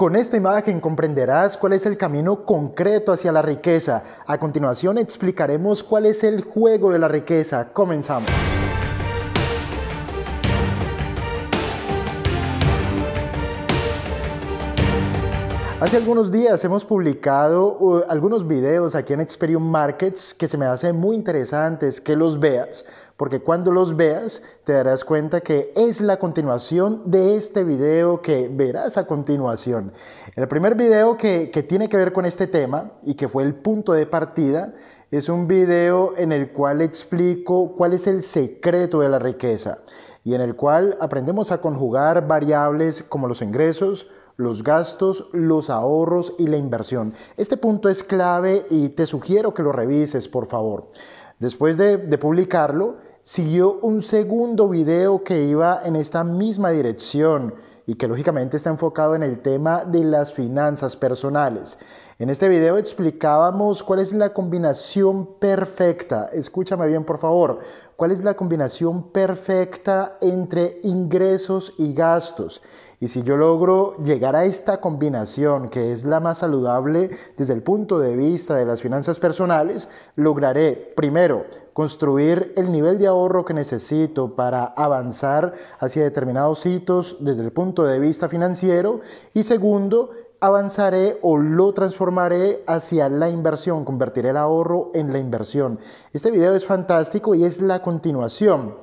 Con esta imagen comprenderás cuál es el camino concreto hacia la riqueza. A continuación explicaremos cuál es el juego de la riqueza. Comenzamos. Hace algunos días hemos publicado uh, algunos videos aquí en Experium Markets que se me hacen muy interesantes que los veas, porque cuando los veas te darás cuenta que es la continuación de este video que verás a continuación. El primer video que, que tiene que ver con este tema y que fue el punto de partida es un video en el cual explico cuál es el secreto de la riqueza y en el cual aprendemos a conjugar variables como los ingresos, los gastos, los ahorros y la inversión. Este punto es clave y te sugiero que lo revises, por favor. Después de, publicarlo, siguió un segundo video que iba en esta misma dirección y que lógicamente está enfocado en el tema de las finanzas personales. En este video explicábamos cuál es la combinación perfecta, escúchame bien por favor, cuál es la combinación perfecta entre ingresos y gastos. Y si yo logro llegar a esta combinación, que es la más saludable desde el punto de vista de las finanzas personales, lograré primero construir el nivel de ahorro que necesito para avanzar hacia determinados hitos desde el punto de vista financiero y segundo, avanzaré o lo transformaré hacia la inversión, convertiré el ahorro en la inversión. Este video es fantástico y es la continuación.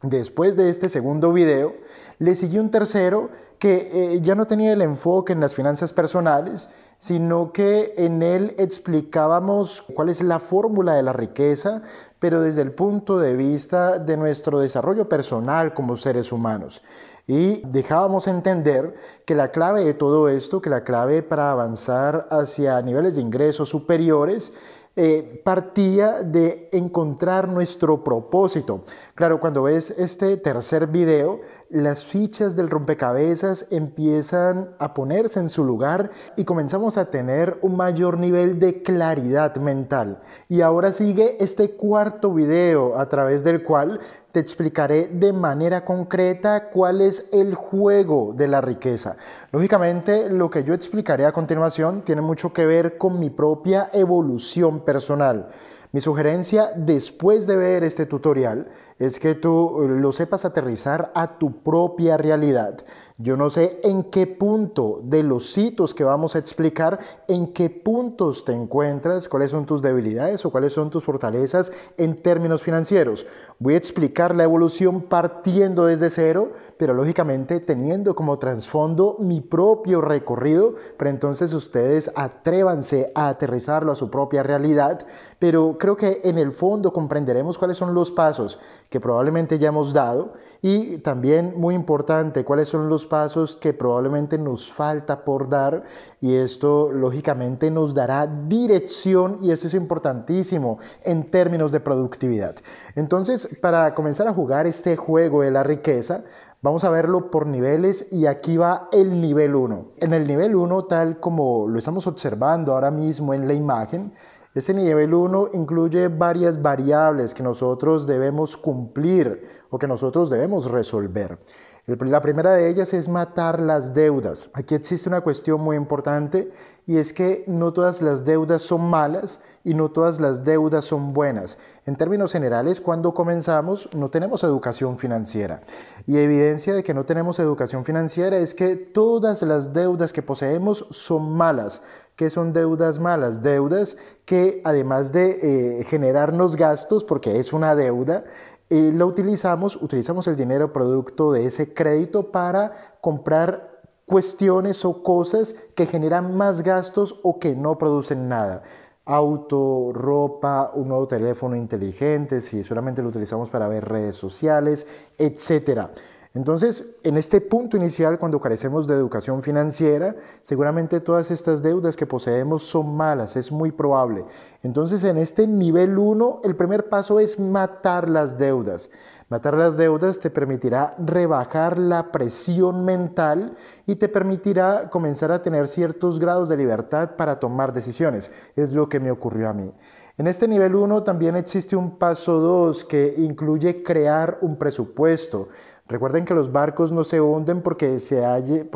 Después de este segundo video, le siguió un tercero que eh, ya no tenía el enfoque en las finanzas personales, sino que en él explicábamos cuál es la fórmula de la riqueza, pero desde el punto de vista de nuestro desarrollo personal como seres humanos. Y dejábamos entender que la clave de todo esto, que la clave para avanzar hacia niveles de ingresos superiores, eh, partía de encontrar nuestro propósito. Claro, cuando ves este tercer video, las fichas del rompecabezas empiezan a ponerse en su lugar y comenzamos a tener un mayor nivel de claridad mental. Y ahora sigue este cuarto video a través del cual te explicaré de manera concreta cuál es el juego de la riqueza. Lógicamente, lo que yo explicaré a continuación tiene mucho que ver con mi propia evolución personal. Mi sugerencia después de ver este tutorial es que tú eh, lo sepas aterrizar a tu propia realidad. Yo no sé en qué punto de los hitos que vamos a explicar, en qué puntos te encuentras, cuáles son tus debilidades o cuáles son tus fortalezas en términos financieros. Voy a explicar la evolución partiendo desde cero, pero lógicamente teniendo como trasfondo mi propio recorrido, pero entonces ustedes atrévanse a aterrizarlo a su propia realidad, pero creo que en el fondo comprenderemos cuáles son los pasos que probablemente ya hemos dado y también muy importante cuáles son los pasos que probablemente nos falta por dar y esto lógicamente nos dará dirección y esto es importantísimo en términos de productividad. Entonces, para comenzar a jugar este juego de la riqueza, Vamos a verlo por niveles y aquí va el nivel 1. En el nivel 1, tal como lo estamos observando ahora mismo en la imagen, este nivel 1 incluye varias variables que nosotros debemos cumplir o que nosotros debemos resolver. La primera de ellas es matar las deudas. Aquí existe una cuestión muy importante y es que no todas las deudas son malas y no todas las deudas son buenas. En términos generales, cuando comenzamos no tenemos educación financiera. Y evidencia de que no tenemos educación financiera es que todas las deudas que poseemos son malas, ¿Qué son deudas malas? Deudas que además de eh, generarnos gastos, porque es una deuda, eh, lo utilizamos, utilizamos el dinero producto de ese crédito para comprar cuestiones o cosas que generan más gastos o que no producen nada auto, ropa, un nuevo teléfono inteligente, si solamente lo utilizamos para ver redes sociales, etcétera. Entonces, en este punto inicial, cuando carecemos de educación financiera, seguramente todas estas deudas que poseemos son malas, es muy probable. Entonces, en este nivel 1, el primer paso es matar las deudas. Matar las deudas te permitirá rebajar la presión mental y te permitirá comenzar a tener ciertos grados de libertad para tomar decisiones. Es lo que me ocurrió a mí. En este nivel 1 también existe un paso 2 que incluye crear un presupuesto. Recuerden que los barcos no se hunden porque, se, halle,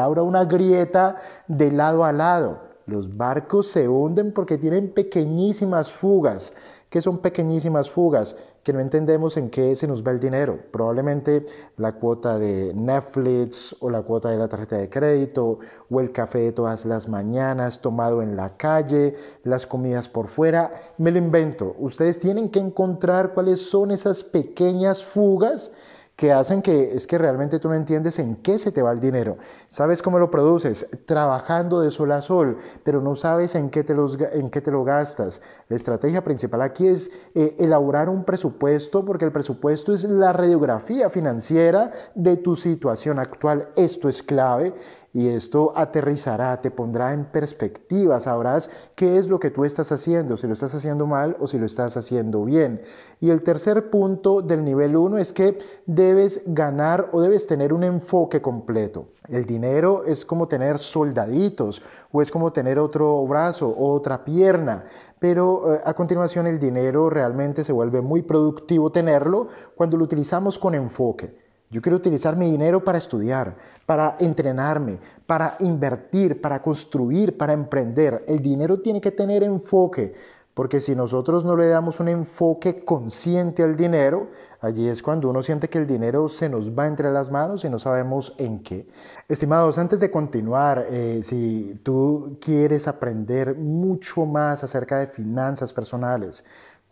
abra una grieta de lado a lado. Los barcos se hunden porque tienen pequeñísimas fugas. ¿Qué son pequeñísimas fugas? que no entendemos en qué se nos va el dinero. Probablemente la cuota de Netflix o la cuota de la tarjeta de crédito o el café de todas las mañanas tomado en la calle, las comidas por fuera, me lo invento. Ustedes tienen que encontrar cuáles son esas pequeñas fugas que hacen que es que realmente tú no entiendes en qué se te va el dinero. Sabes cómo lo produces, trabajando de sol a sol, pero no sabes en qué te, los, en qué te lo gastas. La estrategia principal aquí es eh, elaborar un presupuesto, porque el presupuesto es la radiografía financiera de tu situación actual. Esto es clave. Y esto aterrizará, te pondrá en perspectiva, sabrás qué es lo que tú estás haciendo, si lo estás haciendo mal o si lo estás haciendo bien. Y el tercer punto del nivel 1 es que debes ganar o debes tener un enfoque completo. El dinero es como tener soldaditos o es como tener otro brazo o otra pierna, pero eh, a continuación el dinero realmente se vuelve muy productivo tenerlo cuando lo utilizamos con enfoque. Yo quiero utilizar mi dinero para estudiar, para entrenarme, para invertir, para construir, para emprender. El dinero tiene que tener enfoque, porque si nosotros no le damos un enfoque consciente al dinero, allí es cuando uno siente que el dinero se nos va entre las manos y no sabemos en qué. Estimados, antes de continuar, eh, si tú quieres aprender mucho más acerca de finanzas personales,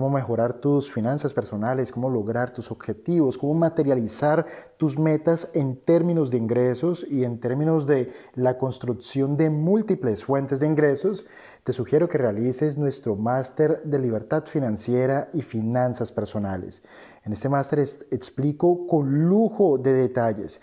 cómo mejorar tus finanzas personales, cómo lograr tus objetivos, cómo materializar tus metas en términos de ingresos y en términos de la construcción de múltiples fuentes de ingresos, te sugiero que realices nuestro máster de libertad financiera y finanzas personales. En este máster explico con lujo de detalles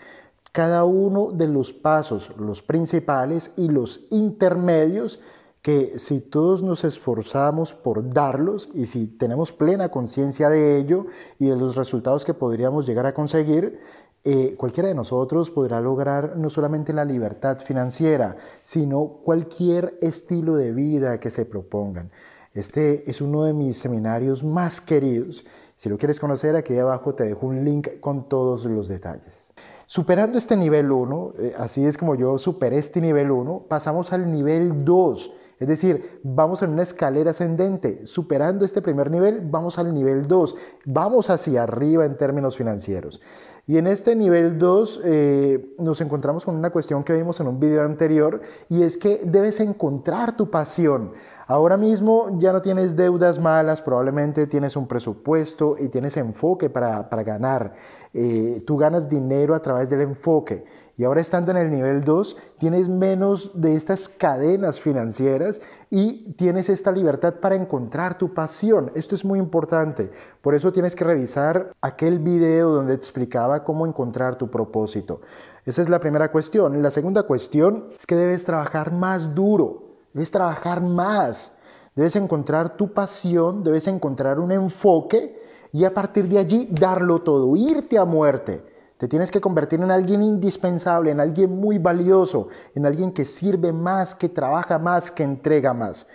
cada uno de los pasos, los principales y los intermedios que si todos nos esforzamos por darlos y si tenemos plena conciencia de ello y de los resultados que podríamos llegar a conseguir, eh, cualquiera de nosotros podrá lograr no solamente la libertad financiera, sino cualquier estilo de vida que se propongan. Este es uno de mis seminarios más queridos. Si lo quieres conocer, aquí abajo te dejo un link con todos los detalles. Superando este nivel 1, eh, así es como yo superé este nivel 1, pasamos al nivel 2 es decir, vamos en una escalera ascendente. Superando este primer nivel, vamos al nivel 2. Vamos hacia arriba en términos financieros. Y en este nivel 2 eh, nos encontramos con una cuestión que vimos en un video anterior y es que debes encontrar tu pasión. Ahora mismo ya no tienes deudas malas, probablemente tienes un presupuesto y tienes enfoque para, ganar. Eh, tú ganas dinero a través del enfoque y ahora estando en el nivel 2, tienes menos de estas cadenas financieras y tienes esta libertad para encontrar tu pasión. Esto es muy importante. Por eso tienes que revisar aquel video donde te explicaba cómo encontrar tu propósito. Esa es la primera cuestión. La segunda cuestión es que debes trabajar más duro, debes trabajar más. Debes encontrar tu pasión, debes encontrar un enfoque y a partir de allí darlo todo, irte a muerte. Te tienes que convertir en alguien indispensable, en alguien muy valioso, en alguien que sirve más, que trabaja más, que entrega más.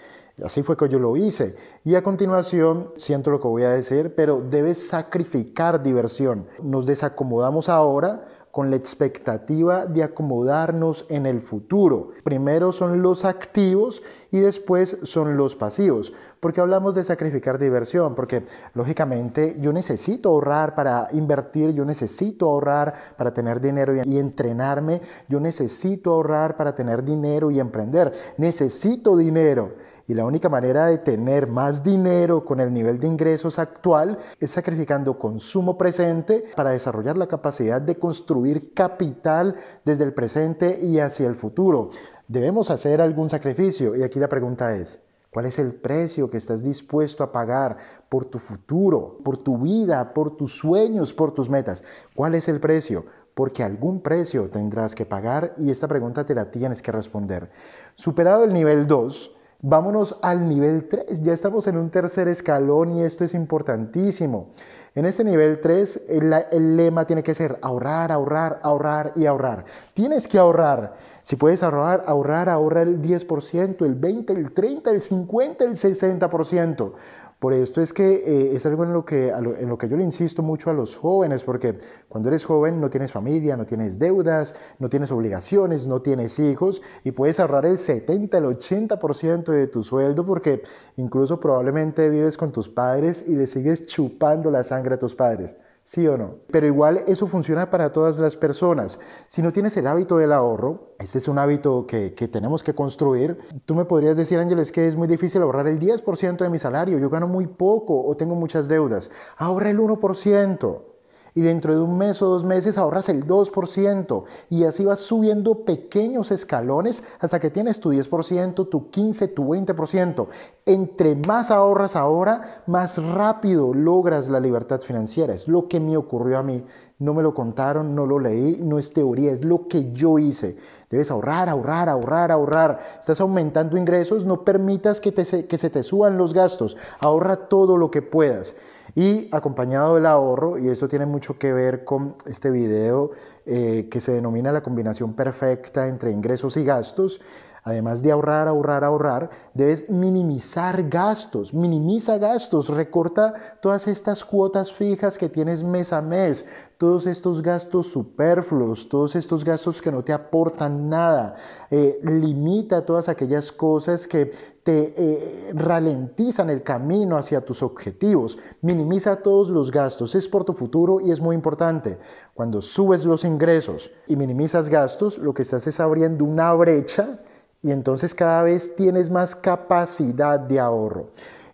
Así fue que yo lo hice. Y a continuación, siento lo que voy a decir, pero debes sacrificar diversión. Nos desacomodamos ahora con la expectativa de acomodarnos en el futuro. Primero son los activos y después son los pasivos. Porque hablamos de sacrificar diversión, porque lógicamente yo necesito ahorrar para invertir, yo necesito ahorrar para tener dinero y entrenarme, yo necesito ahorrar para tener dinero y emprender, necesito dinero. Y la única manera de tener más dinero con el nivel de ingresos actual es sacrificando consumo presente para desarrollar la capacidad de construir capital desde el presente y hacia el futuro. Debemos hacer algún sacrificio y aquí la pregunta es, ¿Cuál es el precio que estás dispuesto a pagar por tu futuro, por tu vida, por tus sueños, por tus metas? ¿Cuál es el precio? Porque algún precio tendrás que pagar y esta pregunta te la tienes que responder. Superado el nivel 2, Vámonos al nivel 3, ya estamos en un tercer escalón y esto es importantísimo. En este nivel 3 el, lema tiene que ser ahorrar, ahorrar, ahorrar y ahorrar. Tienes que ahorrar. Si puedes ahorrar, ahorrar, ahorrar el 10%, el 20%, el 30%, el 50%, el 60%. Por esto es que eh, es algo en lo que, en lo que yo le insisto mucho a los jóvenes, porque cuando eres joven no tienes familia, no tienes deudas, no tienes obligaciones, no tienes hijos y puedes ahorrar el 70, el 80% de tu sueldo porque incluso probablemente vives con tus padres y le sigues chupando la sangre a tus padres. ¿Sí o no? Pero igual eso funciona para todas las personas. Si no tienes el hábito del ahorro, este es un hábito que, tenemos que construir, tú me podrías decir, Ángeles, que es muy difícil ahorrar el 10% de mi salario, yo gano muy poco o tengo muchas deudas. Ahorra el 1% y dentro de un mes o dos meses ahorras el 2% y así vas subiendo pequeños escalones hasta que tienes tu 10%, tu 15%, tu 20%. Entre más ahorras ahora, más rápido logras la libertad financiera. Es lo que me ocurrió a mí. No me lo contaron, no lo leí, no es teoría, es lo que yo hice. Debes ahorrar, ahorrar, ahorrar, ahorrar. Estás aumentando ingresos, no permitas que, que se te suban los gastos. Ahorra todo lo que puedas y acompañado del ahorro, y esto tiene mucho que ver con este video eh, que se denomina la combinación perfecta entre ingresos y gastos, Además de ahorrar, ahorrar, ahorrar, debes minimizar gastos, minimiza gastos, recorta todas estas cuotas fijas que tienes mes a mes, todos estos gastos superfluos, todos estos gastos que no te aportan nada. Eh, limita todas aquellas cosas que te eh, ralentizan el camino hacia tus objetivos. Minimiza todos los gastos, es por tu futuro y es muy importante. Cuando subes los ingresos y minimizas gastos, lo que estás es abriendo una brecha y entonces cada vez tienes más capacidad de ahorro.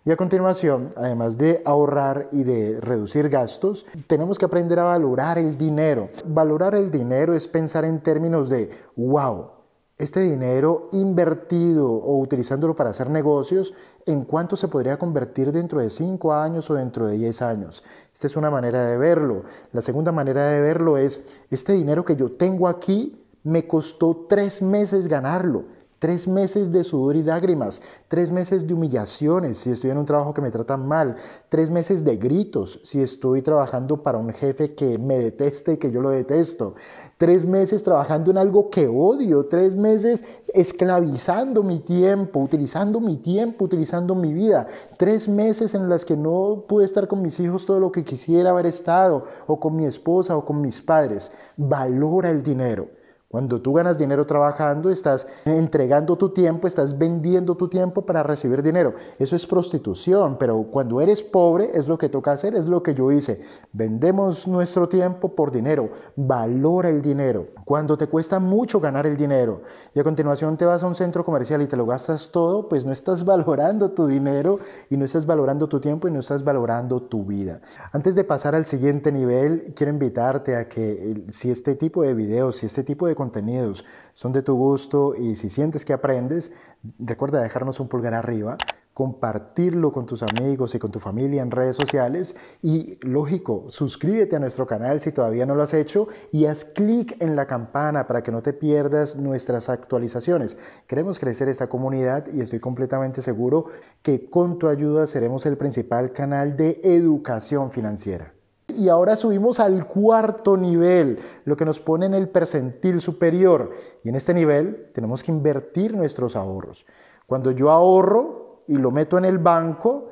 Y a continuación, además de ahorrar y de reducir gastos, tenemos que aprender a valorar el dinero. Valorar el dinero es pensar en términos de, wow, este dinero invertido o utilizándolo para hacer negocios, ¿en cuánto se podría convertir dentro de cinco años o dentro de 10 años? Esta es una manera de verlo. La segunda manera de verlo es, este dinero que yo tengo aquí me costó tres meses ganarlo Tres meses de sudor y lágrimas, tres meses de humillaciones si estoy en un trabajo que me tratan mal, tres meses de gritos si estoy trabajando para un jefe que me deteste y que yo lo detesto, tres meses trabajando en algo que odio, tres meses esclavizando mi tiempo, utilizando mi tiempo, utilizando mi vida, tres meses en las que no pude estar con mis hijos todo lo que quisiera haber estado, o con mi esposa, o con mis padres. Valora el dinero. Cuando tú ganas dinero trabajando, estás entregando tu tiempo, estás vendiendo tu tiempo para recibir dinero. Eso es prostitución, pero cuando eres pobre es lo que toca hacer, es lo que yo hice. Vendemos nuestro tiempo por dinero, valora el dinero. Cuando te cuesta mucho ganar el dinero y a continuación te vas a un centro comercial y te lo gastas todo, pues no estás valorando tu dinero y no estás valorando tu tiempo y no estás valorando tu vida. Antes de pasar al siguiente nivel, quiero invitarte a que eh, si este tipo de videos, si este tipo de contenidos son de tu gusto y si sientes que aprendes, recuerda dejarnos un pulgar arriba, compartirlo con tus amigos y con tu familia en redes sociales y, lógico, suscríbete a nuestro canal si todavía no lo has hecho y haz clic en la campana para que no te pierdas nuestras actualizaciones. Queremos crecer esta comunidad y estoy completamente seguro que con tu ayuda seremos el principal canal de educación financiera. Y ahora subimos al cuarto nivel, lo que nos pone en el percentil superior. Y en este nivel tenemos que invertir nuestros ahorros. Cuando yo ahorro y lo meto en el banco,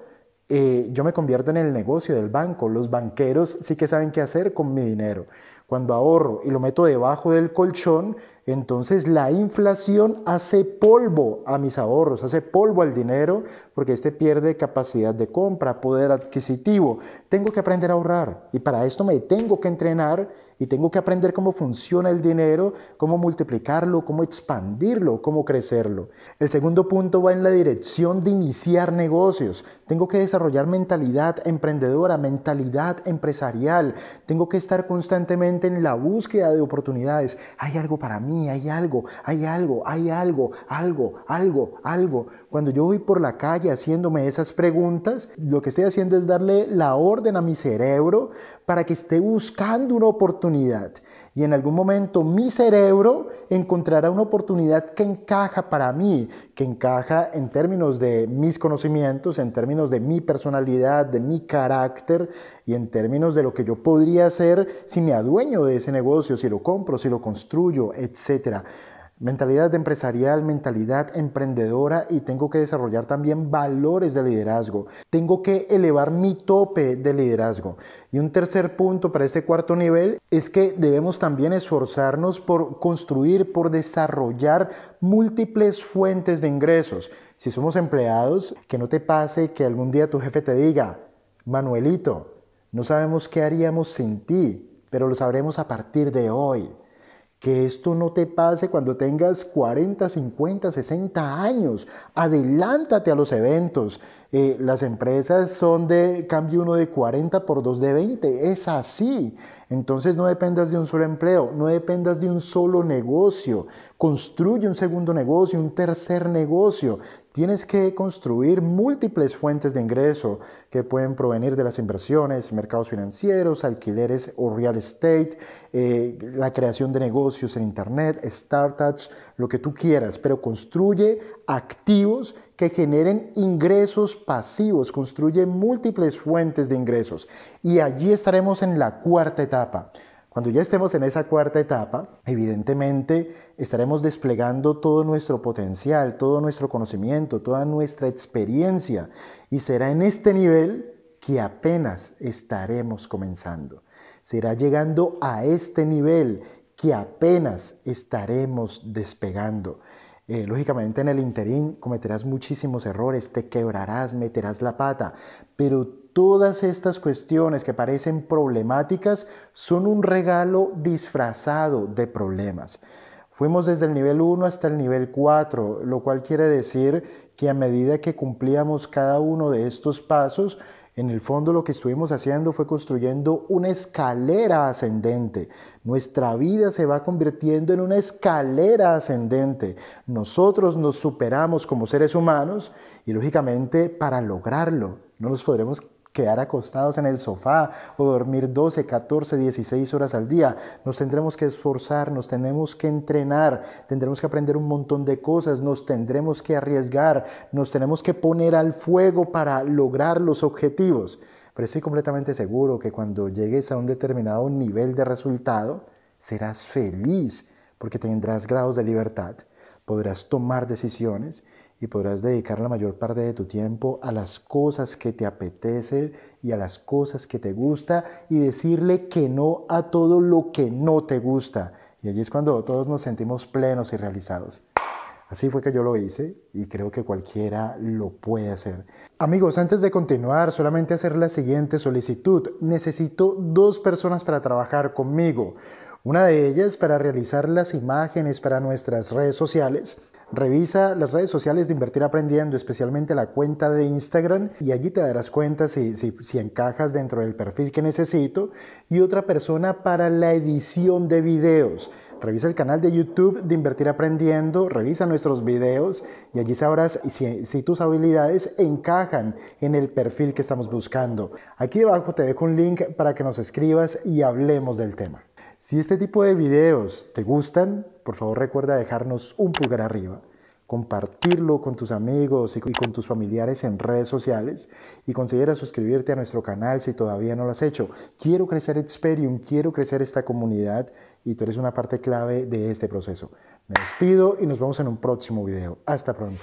eh, yo me convierto en el negocio del banco. Los banqueros sí que saben qué hacer con mi dinero. Cuando ahorro y lo meto debajo del colchón, entonces la inflación hace polvo a mis ahorros, hace polvo al dinero, porque este pierde capacidad de compra, poder adquisitivo. Tengo que aprender a ahorrar y para esto me tengo que entrenar y tengo que aprender cómo funciona el dinero, cómo multiplicarlo, cómo expandirlo, cómo crecerlo. El segundo punto va en la dirección de iniciar negocios. Tengo que desarrollar mentalidad emprendedora, mentalidad empresarial. Tengo que estar constantemente en la búsqueda de oportunidades. Hay algo para mí, hay algo, hay algo, hay algo, algo, algo, algo. Cuando yo voy por la calle haciéndome esas preguntas, lo que estoy haciendo es darle la orden a mi cerebro para que esté buscando una oportunidad y en algún momento mi cerebro encontrará una oportunidad que encaja para mí, que encaja en términos de mis conocimientos, en términos de mi personalidad, de mi carácter y en términos de lo que yo podría hacer si me adueño de ese negocio, si lo compro, si lo construyo, etcétera. Mentalidad empresarial, mentalidad emprendedora y tengo que desarrollar también valores de liderazgo. Tengo que elevar mi tope de liderazgo. Y un tercer punto para este cuarto nivel es que debemos también esforzarnos por construir, por desarrollar múltiples fuentes de ingresos. Si somos empleados, que no te pase que algún día tu jefe te diga, Manuelito, no sabemos qué haríamos sin ti, pero lo sabremos a partir de hoy. Que esto no te pase cuando tengas 40, 50, 60 años. Adelántate a los eventos. Eh, las empresas son de cambio uno de 40 por dos de 20. Es así. Entonces no dependas de un solo empleo, no dependas de un solo negocio. Construye un segundo negocio, un tercer negocio. Tienes que construir múltiples fuentes de ingreso que pueden provenir de las inversiones, mercados financieros, alquileres o real estate, eh, la creación de negocios en Internet, startups, lo que tú quieras, pero construye activos que generen ingresos pasivos, construye múltiples fuentes de ingresos. Y allí estaremos en la cuarta etapa. Cuando ya estemos en esa cuarta etapa, evidentemente estaremos desplegando todo nuestro potencial, todo nuestro conocimiento, toda nuestra experiencia y será en este nivel que apenas estaremos comenzando. Será llegando a este nivel que apenas estaremos despegando. Eh, lógicamente en el interín cometerás muchísimos errores, te quebrarás, meterás la pata, pero Todas estas cuestiones que parecen problemáticas son un regalo disfrazado de problemas. Fuimos desde el nivel 1 hasta el nivel 4, lo cual quiere decir que a medida que cumplíamos cada uno de estos pasos, en el fondo lo que estuvimos haciendo fue construyendo una escalera ascendente. Nuestra vida se va convirtiendo en una escalera ascendente. Nosotros nos superamos como seres humanos y lógicamente para lograrlo no nos podremos quedar acostados en el sofá o dormir 12, 14, 16 horas al día. Nos tendremos que esforzar, nos tenemos que entrenar, tendremos que aprender un montón de cosas, nos tendremos que arriesgar, nos tenemos que poner al fuego para lograr los objetivos. Pero estoy completamente seguro que cuando llegues a un determinado nivel de resultado, serás feliz porque tendrás grados de libertad, podrás tomar decisiones y podrás dedicar la mayor parte de tu tiempo a las cosas que te apetecen y a las cosas que te gusta y decirle que no a todo lo que no te gusta. Y allí es cuando todos nos sentimos plenos y realizados. Así fue que yo lo hice y creo que cualquiera lo puede hacer. Amigos, antes de continuar, solamente hacer la siguiente solicitud. Necesito dos personas para trabajar conmigo. Una de ellas para realizar las imágenes para nuestras redes sociales Revisa las redes sociales de Invertir Aprendiendo, especialmente la cuenta de Instagram, y allí te darás cuenta si, encajas dentro del perfil que necesito. Y otra persona para la edición de videos. Revisa el canal de YouTube de Invertir Aprendiendo, revisa nuestros videos y allí sabrás si, si, tus habilidades encajan en el perfil que estamos buscando. Aquí abajo te dejo un link para que nos escribas y hablemos del tema. Si este tipo de videos te gustan, por favor recuerda dejarnos un pulgar arriba, compartirlo con tus amigos y con tus familiares en redes sociales y considera suscribirte a nuestro canal si todavía no lo has hecho. Quiero crecer Experium, quiero crecer esta comunidad y tú eres una parte clave de este proceso. Me despido y nos vemos en un próximo video. Hasta pronto.